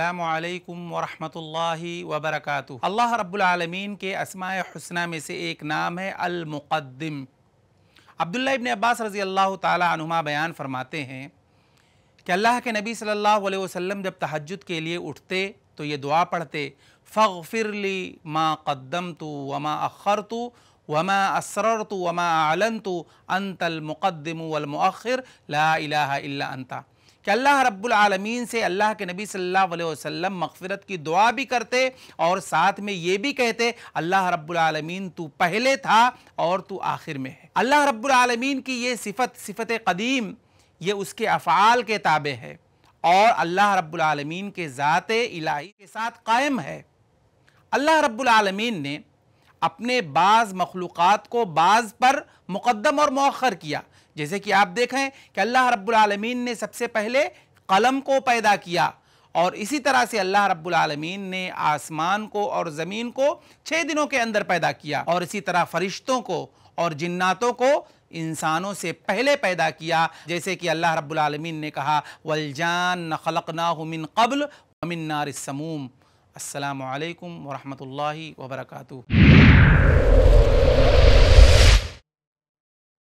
असलकम वरहमल वबरक अल्लाह रब्लमीन के असमा हसना में से एक नाम है अलमुक़दम अब्दुल्ला इबन अब्बास रज़ी अल्लाह तुमा बयान फरमाते हैं कि अल्लाह के नबी सल्लल्लाहु अलैहि वसल्लम जब तहजद के लिए उठते तो ये दुआ पढ़ते फ़ग फिरली माँ कदम तो वमा अखर तो वमा असर तो वमा आलन तो अंतलमक़दम वलमर ला इला अंता कि अल्लाह रब्बुल आलमीन से अल्लाह के नबी सल्लल्लाहु अलैहि वसल्लम मगफरत की दुआ भी करते और साथ में ये भी कहते अल्लाह रब्बुल आलमीन तू पहले था और तू आखिर में है अल्लाह रब्बुल आलमीन की ये सिफत सिफत कदीम ये उसके अफ़ाल के ताबे है और अल्लाह रब्बुल आलमीन के ज़ात इलाही के साथ कायम है अल्लाह रब्बुल आलमीन ने अपने बाज़ मखलूक़ात को बाज़ पर मुकदम और मौखर किया जैसे कि आप देखें कि अल्लाह रब्बुल ने सबसे पहले कलम को पैदा किया और इसी तरह से अल्लाह रब्बुल ने आसमान को और ज़मीन को छः दिनों के अंदर पैदा किया और इसी तरह फरिश्तों को और जिन्नातों को इंसानों से पहले पैदा किया जैसे कि अल्लाह रब्बुल ने कहा वलजान न खलक ना मिन कबल अमिन नार समूम असलकम वरहमल वर्का